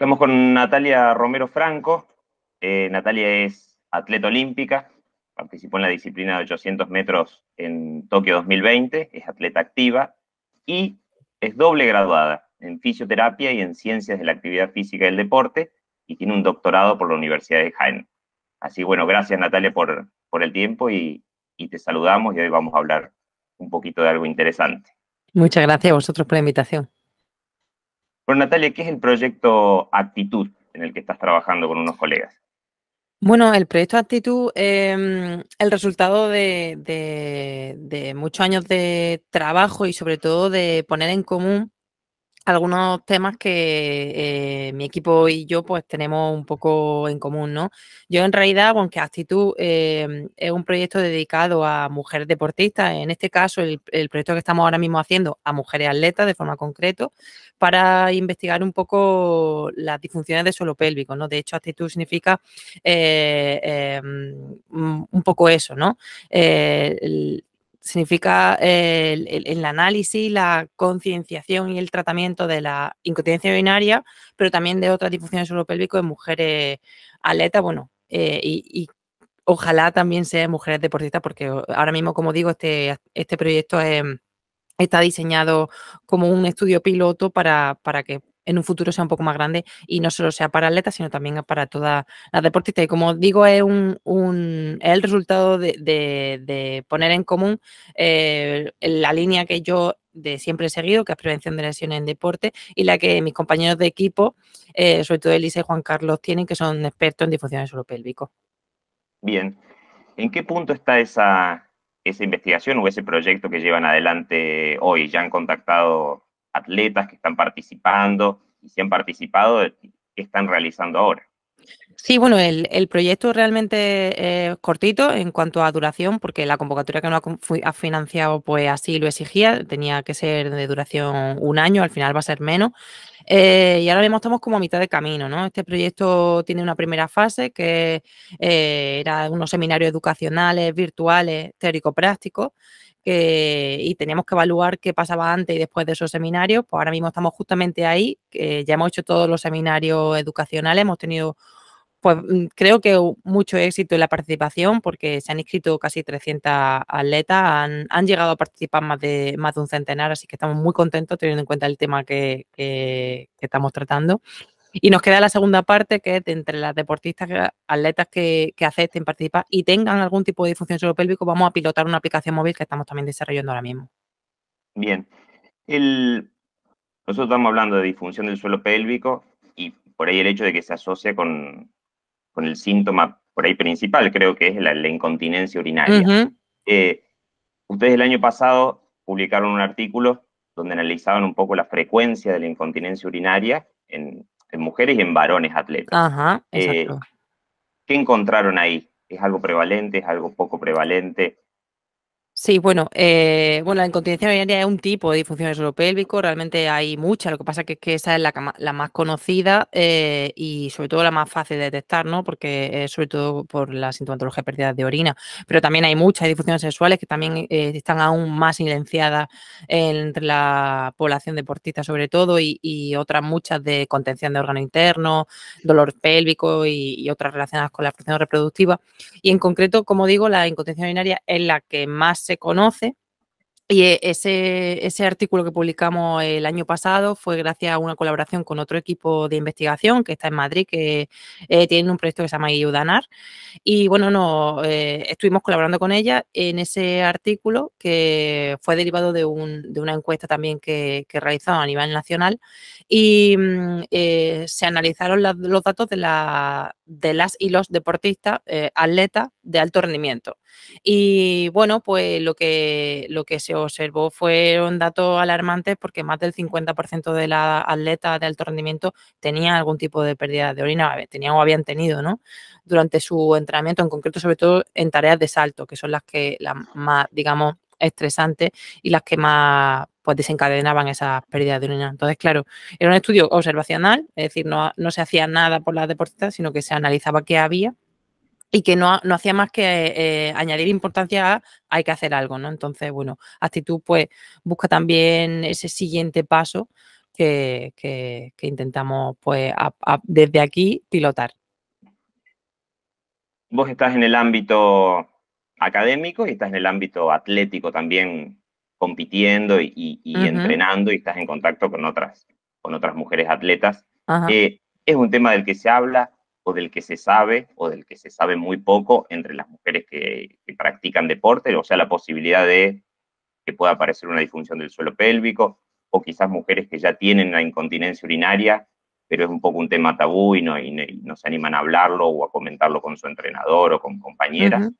Estamos con Natalia Romero Franco. Eh, Natalia es atleta olímpica, participó en la disciplina de 800 metros en Tokio 2020, es atleta activa y es doble graduada en fisioterapia y en ciencias de la actividad física y el deporte y tiene un doctorado por la Universidad de Jaén. Así bueno, gracias Natalia por, por el tiempo y te saludamos y hoy vamos a hablar un poquito de algo interesante. Muchas gracias a vosotros por la invitación. Bueno, Natalia, ¿qué es el proyecto Actitud en el que estás trabajando con unos colegas? Bueno, el proyecto Actitud, es em, el resultado de muchos años de trabajo y sobre todo de poner en común algunos temas que eh, mi equipo y yo pues tenemos un poco en común, ¿no? Yo en realidad, aunque Actitud em, es un proyecto dedicado a mujeres deportistas, en este caso el, proyecto que estamos ahora mismo haciendo a mujeres atletas de forma concreta, para investigar un poco las disfunciones de suelo pélvico, ¿no? De hecho, Actitud significa eh, em, un poco eso, ¿no? Eh, significa eh, el, análisis, la concienciación y el tratamiento de la incontinencia urinaria, pero también de otras disfunciones pélvico en mujeres atletas, bueno, eh, y, ojalá también sean mujeres deportistas, porque ahora mismo, como digo, este, este proyecto está diseñado como un estudio piloto para, para, que en un futuro sea un poco más grande y no solo sea para atletas, sino también para todas las deportistas. Y como digo, es, el resultado de, poner en común eh, la línea que yo de siempre he seguido, que es prevención de lesiones en deporte, y la que mis compañeros de equipo, eh, sobre todo Elisa y Juan Carlos, tienen, que son expertos en disfunciones pélvico. Bien. ¿En qué punto está esa, esa investigación o ese proyecto que llevan adelante hoy? ¿Ya han contactado atletas que están participando y si han participado, qué están realizando ahora. Sí, bueno, el, el proyecto realmente es eh, cortito en cuanto a duración, porque la convocatoria que nos ha financiado, pues así lo exigía, tenía que ser de duración un año, al final va a ser menos. Eh, y ahora mismo estamos como a mitad de camino, ¿no? Este proyecto tiene una primera fase que eh, era unos seminarios educacionales, virtuales, teórico-prácticos, y teníamos que evaluar qué pasaba antes y después de esos seminarios, pues ahora mismo estamos justamente ahí, que ya hemos hecho todos los seminarios educacionales, hemos tenido pues mm, creo que mucho éxito en la participación porque se han inscrito casi 300 atletas, han, llegado a participar más de, más de un centenar, así que estamos muy contentos teniendo en cuenta el tema que estamos tratando. Y nos queda la segunda parte, que es entre las deportistas, atletas que, acepten participar y tengan algún tipo de disfunción suelo pélvico, vamos a pilotar una aplicación móvil que estamos también desarrollando ahora mismo. Bien. Nosotros estamos hablando de disfunción del suelo pélvico y por ahí el hecho de que se asocia con, el síntoma por ahí principal, creo que es la, incontinencia urinaria. Eh, ustedes el año pasado publicaron un artículo donde analizaban un poco la frecuencia de la incontinencia urinaria en, en mujeres y en varones atletas. Eh, ¿Qué encontraron ahí? ¿Es algo prevalente? ¿Es algo poco prevalente? Sí, bueno, eh, bueno, la incontinencia urinaria es un tipo de disfunción pélvico, realmente hay muchas, lo que pasa es que esa es la, la más conocida eh, y sobre todo la más fácil de detectar, ¿no? Porque sobre todo por la sintomatología de pérdida de orina, pero también hay muchas disfunciones sexuales que también eh, están aún más silenciadas entre la población deportista sobre todo y, otras muchas de contención de órgano interno, dolor pélvico y, y, otras relacionadas con la función reproductiva. Y en concreto, como digo, la incontinencia urinaria es la que más conoce. Y e, ese, ese, artículo que publicamos el año pasado fue gracias a una colaboración con otro equipo de investigación que está en Madrid, que eh, tienen tiene un proyecto que se llama IUDANAR Y bueno, no, eh, estuvimos colaborando con ella en ese artículo que fue derivado de, un, de una encuesta también que, que a nivel nacional. Y mm, eh, se analizaron los datos de la, de las y los deportistas, eh, atletas de alto rendimiento. Y bueno, pues lo que, lo que se observó fueron datos alarmantes porque más del 50% de las atletas de alto rendimiento tenían algún tipo de pérdida de orina, eh, tenían o habían tenido, ¿no? Durante su entrenamiento, en concreto, sobre todo en tareas de salto, que son las que las más, digamos, estresantes y las que más pues desencadenaban esas pérdidas de unidad... Entonces, claro, era un estudio observacional, es decir, no, no se hacía nada por las deportistas, sino que se analizaba qué había y que no, hacía más que eh, añadir importancia a hay que hacer algo, ¿no? Entonces, bueno, actitud pues busca también ese siguiente paso que, intentamos pues desde aquí pilotar. Vos estás en el ámbito académico y estás en el ámbito atlético también compitiendo y, entrenando y estás en contacto con otras, con otras mujeres atletas. Eh, es un tema del que se habla o del que se sabe o del que se sabe muy poco entre las mujeres que, practican deporte, o sea, la posibilidad de que pueda aparecer una disfunción del suelo pélvico o quizás mujeres que ya tienen la incontinencia urinaria, pero es un poco un tema tabú y no, y no, se animan a hablarlo o a comentarlo con su entrenador o con compañeras.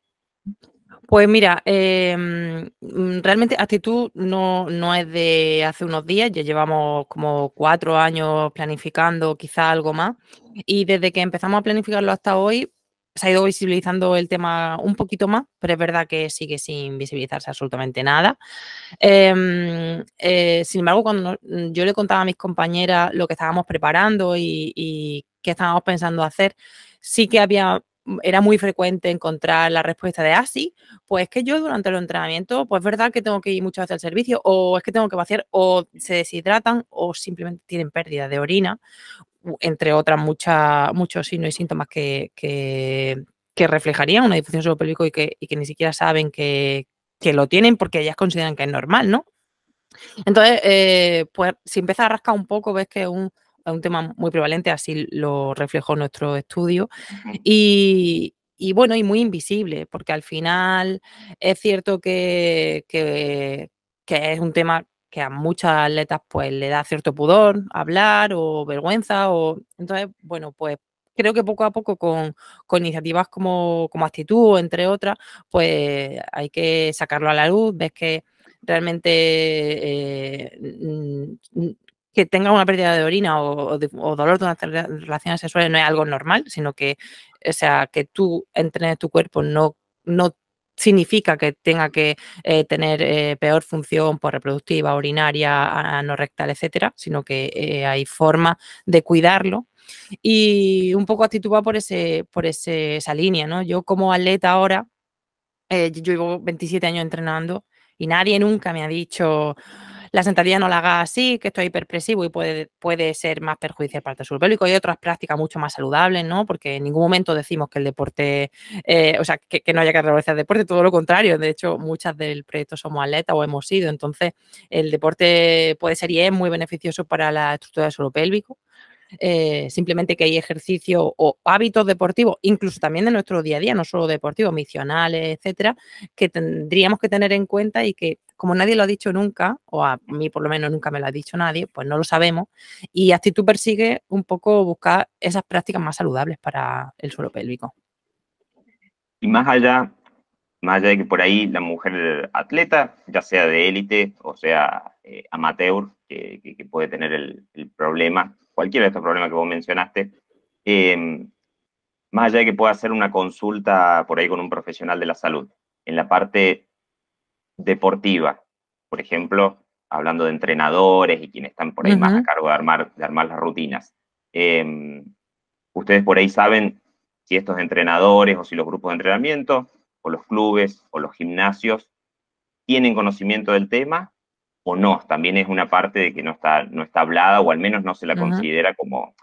Pues mira, em, mm, realmente actitud no, es de hace unos días, ya llevamos como cuatro años planificando quizá algo más y desde que empezamos a planificarlo hasta hoy se ha ido visibilizando el tema un poquito más, pero es verdad que sigue sin visibilizarse absolutamente nada. Em, eh, sin embargo, cuando yo le contaba a mis compañeras lo que estábamos preparando y, y qué estábamos pensando hacer, sí que había era muy frecuente encontrar la respuesta de, así ah, pues que yo durante el entrenamiento, pues es verdad que tengo que ir muchas veces al servicio, o es que tengo que vaciar, o se deshidratan, o simplemente tienen pérdida de orina, entre otras muchas, muchos signos y síntomas que, que, reflejarían una disfunción solo y que, y que ni siquiera saben que, que lo tienen porque ellas consideran que es normal, ¿no? Entonces, eh, pues si empiezas a rascar un poco, ves que un es un tema muy prevalente, así lo reflejó nuestro estudio. Y, bueno, y muy invisible, porque al final es cierto que, es un tema que a muchas atletas pues le da cierto pudor hablar o vergüenza o entonces bueno pues creo que poco a poco con, iniciativas como, como actitud entre otras pues hay que sacarlo a la luz ves que realmente eh, que tenga una pérdida de orina o, dolor de durante relaciones sexuales no es algo normal, sino que, o sea, que tú entrenes tu cuerpo no, no significa que tenga que eh, tener eh, peor función por reproductiva, urinaria, rectal, etcétera, sino que eh, hay forma de cuidarlo. Y un poco actitud por, ese, por esa línea, ¿no? Yo como atleta ahora, yo llevo 27 años entrenando y nadie nunca me ha dicho, la sentadilla no la haga así, que esto es hiperpresivo y puede, puede ser más perjudicial para el suelo pélvico. Hay otras prácticas mucho más saludables, ¿no? Porque en ningún momento decimos que el deporte, eh, o sea, que, no haya que realizar deporte, todo lo contrario. De hecho, muchas del proyecto somos atletas o hemos sido. Entonces, el deporte puede ser y es muy beneficioso para la estructura del suelo pélvico. Eh, simplemente que hay ejercicio o hábitos deportivos, incluso también de nuestro día a día, no solo deportivos, misionales, etcétera, que tendríamos que tener en cuenta y que como nadie lo ha dicho nunca, o a mí por lo menos nunca me lo ha dicho nadie, pues no lo sabemos. Y Actitud persigue un poco buscar esas prácticas más saludables para el suelo pélvico. Y más allá, más allá de que por ahí la mujer atleta, ya sea de élite o sea eh, amateur, que, puede tener el problema, cualquiera de estos problemas que vos mencionaste, eh, más allá de que pueda hacer una consulta por ahí con un profesional de la salud, en la parte deportiva, por ejemplo, hablando de entrenadores y quienes están por ahí más a cargo de armar, de armar las rutinas. Eh, ustedes por ahí saben si estos entrenadores o si los grupos de entrenamiento o los clubes o los gimnasios tienen conocimiento del tema o no. También es una parte de que no está, no está hablada o al menos no se la considera como...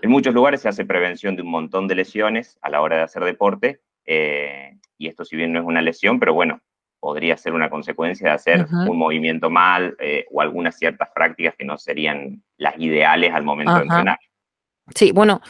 En muchos lugares se hace prevención de un montón de lesiones a la hora de hacer deporte eh, y esto si bien no es una lesión, pero bueno, podría ser una consecuencia de hacer un movimiento mal eh, o algunas ciertas prácticas que no serían las ideales al momento de entrenar. Sí, bueno,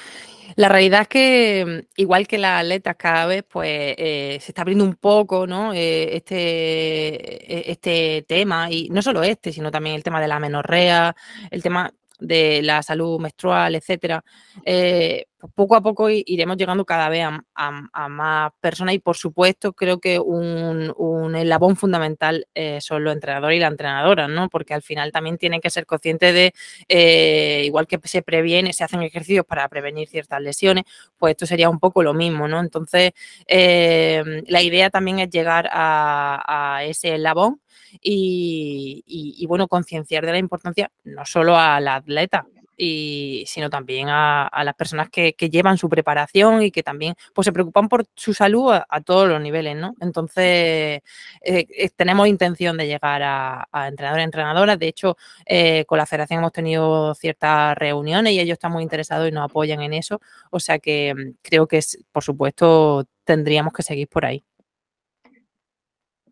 la realidad es que, mm, igual que las letras cada vez, pues eh, se está abriendo un poco, ¿no? Eh, este, e, este tema, y no solo este, sino también el tema de la menorrea, el tema de la salud menstrual, etcétera. Eh, pues, poco a poco iremos llegando cada vez a, más personas y por supuesto creo que un, un eslabón fundamental eh, son los entrenadores y la entrenadora, ¿no? Porque al final también tienen que ser conscientes de, eh, igual que se previene, se hacen ejercicios para prevenir ciertas lesiones, pues esto sería un poco lo mismo, ¿no? Entonces, em, la idea también es llegar a, ese eslabón y, bueno, concienciar de la importancia no solo al atleta, y, sino también a, las personas que, llevan su preparación y que también pues, se preocupan por su salud a, todos los niveles, ¿no? Entonces, eh, eh, tenemos intención de llegar a, entrenadores y entrenadoras. De hecho, eh, con la federación hemos tenido ciertas reuniones y ellos están muy interesados y nos apoyan en eso. O sea que mm, creo que, por supuesto, tendríamos que seguir por ahí.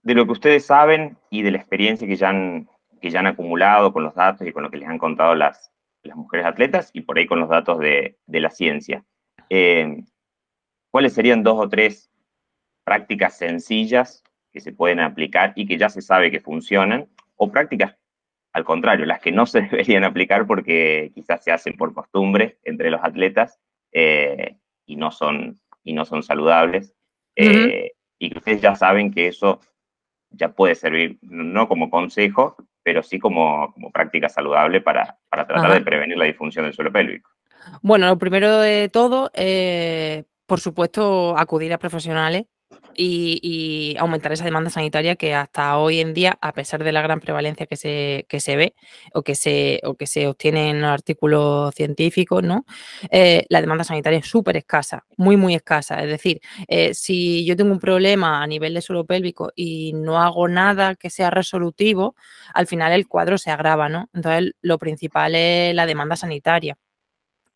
De lo que ustedes saben y de la experiencia que ya han, que ya han acumulado con los datos y con lo que les han contado las, las mujeres atletas y por ahí con los datos de, la ciencia. Eh, ¿Cuáles serían dos o tres prácticas sencillas que se pueden aplicar y que ya se sabe que funcionan? O prácticas, al contrario, las que no se deberían aplicar porque quizás se hacen por costumbre entre los atletas eh, y, no son, y no son saludables. Eh, y que ustedes ya saben que eso ya puede servir no como consejo, pero sí como, práctica saludable para, tratar de prevenir la disfunción del suelo pélvico. Bueno, lo primero de todo, eh, por supuesto, acudir a profesionales y, aumentar esa demanda sanitaria que hasta hoy en día, a pesar de la gran prevalencia que se, que se ve o que se, o que se obtiene en los artículos científicos, ¿no? Eh, la demanda sanitaria es súper escasa, muy, muy escasa. Es decir, eh, si yo tengo un problema a nivel de suelo pélvico y no hago nada que sea resolutivo, al final el cuadro se agrava, ¿no? Entonces, lo principal es la demanda sanitaria.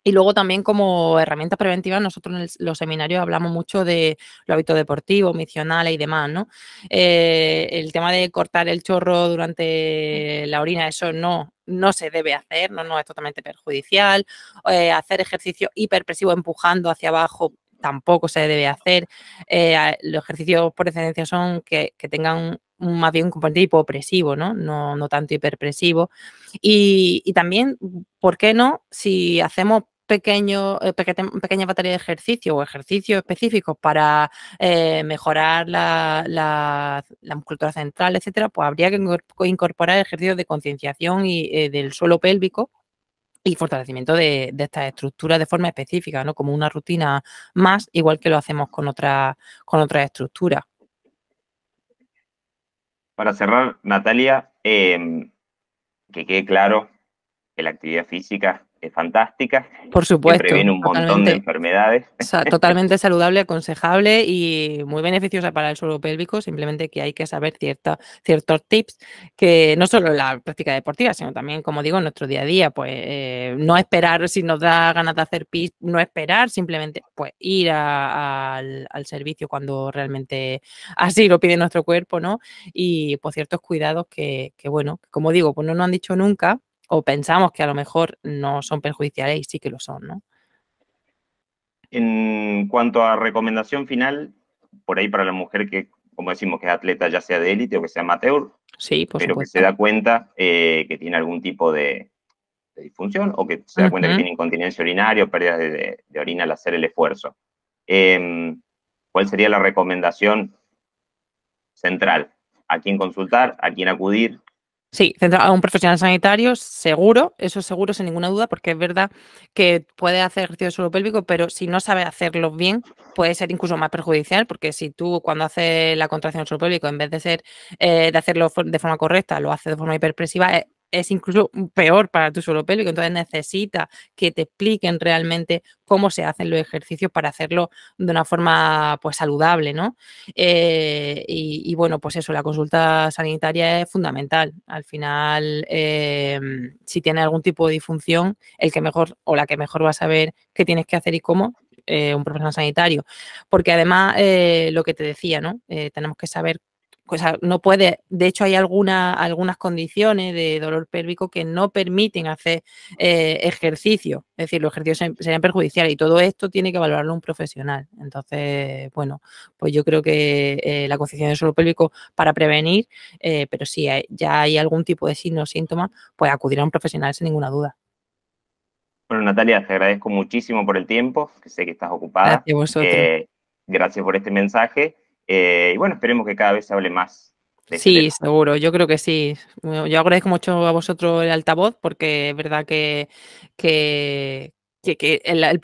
Y luego también como herramientas preventivas, nosotros en los seminarios hablamos mucho de lo hábito deportivo, misional y demás, ¿no? Eh, el tema de cortar el chorro durante la orina, eso no, no se debe hacer, no, no es totalmente perjudicial. Eh, hacer ejercicio hiperpresivo empujando hacia abajo tampoco se debe hacer. Eh, los ejercicios por excelencia son que, tengan más bien un componente hipopresivo, ¿no? No, tanto hiperpresivo. y, también, ¿por qué no? Si hacemos pequeño, eh, pequeña, de ejercicio o ejercicios específicos para eh, mejorar la, la, musculatura central, etcétera, pues habría que incorporar ejercicios de concienciación y eh, del suelo pélvico y fortalecimiento de, estas estructuras de forma específica, ¿no? Como una rutina más, igual que lo hacemos con otras con otras estructuras. Para cerrar, Natalia, em, que quede claro que la actividad física eh, fantásticas. Por supuesto. Que un montón de enfermedades. totalmente saludable, aconsejable y muy beneficiosa para el suelo pélvico, simplemente que hay que saber ciertos ciertos tips que no solo en la práctica deportiva, sino también, como digo, en nuestro día a día, pues eh, no esperar si nos da ganas de hacer pis, no esperar, simplemente pues ir al, servicio cuando realmente así lo pide nuestro cuerpo, ¿no? Y pues ciertos cuidados que, que bueno, como digo, pues no nos han dicho nunca, o pensamos que a lo mejor no son perjudiciales y sí que lo son, ¿no? En cuanto a recomendación final, por ahí para la mujer que, como decimos, que es atleta ya sea de élite o que sea amateur, pero que se da cuenta eh, que tiene algún tipo de, disfunción o que se da cuenta que tiene incontinencia urinaria o pérdida de, orina al hacer el esfuerzo. Em, ¿Cuál sería la recomendación central? ¿A quién consultar? ¿A quién acudir? Sí, a un profesional sanitario, seguro, eso es seguro, sin ninguna duda, porque es verdad que puede hacer ejercicio suelo pélvico, pero si no sabe hacerlo bien, puede ser incluso más perjudicial, porque si tú cuando haces la contracción suelo pélvico, en vez de ser eh, de hacerlo de forma correcta, lo haces de forma hiperpresiva, eh, es incluso peor para tu suelo pélvico. Entonces necesita que te expliquen realmente cómo se hacen los ejercicios para hacerlo de una forma pues saludable, ¿no? Eh, y, bueno, pues eso, la consulta sanitaria es fundamental. Al final, eh, si tiene algún tipo de disfunción, el que mejor o la que mejor va a saber qué tienes que hacer y cómo eh, un profesional sanitario. Porque además, lo que te decía, ¿no? tenemos que saber pues no puede, de hecho hay algunas condiciones de dolor pélvico que no permiten hacer eh, ejercicio, es decir, los ejercicios serían perjudiciales y todo esto tiene que valorarlo un profesional. Entonces, bueno, pues yo creo que eh, la concepción de solo pélvico para prevenir, eh, pero si ya hay algún tipo de signo o síntoma, pues acudir a un profesional sin ninguna duda. Bueno, Natalia, te agradezco muchísimo por el tiempo, que sé que estás ocupada. Gracias, gracias por este mensaje eh, y bueno, esperemos que cada vez se hable más. Este sí, seguro, yo creo que sí. Yo agradezco mucho a vosotros el altavoz porque es verdad que, el, la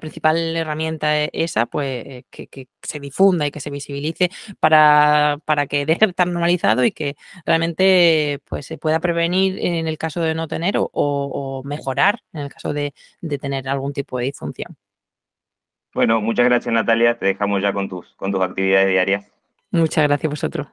principal herramienta esa, pues que, se difunda y que se visibilice para, que deje de estar normalizado y que realmente pues, se pueda prevenir en el caso de no tener o, mejorar en el caso de tener algún tipo de disfunción. Bueno, muchas gracias Natalia, te dejamos ya con tus, con tus actividades diarias. Muchas gracias vosotros.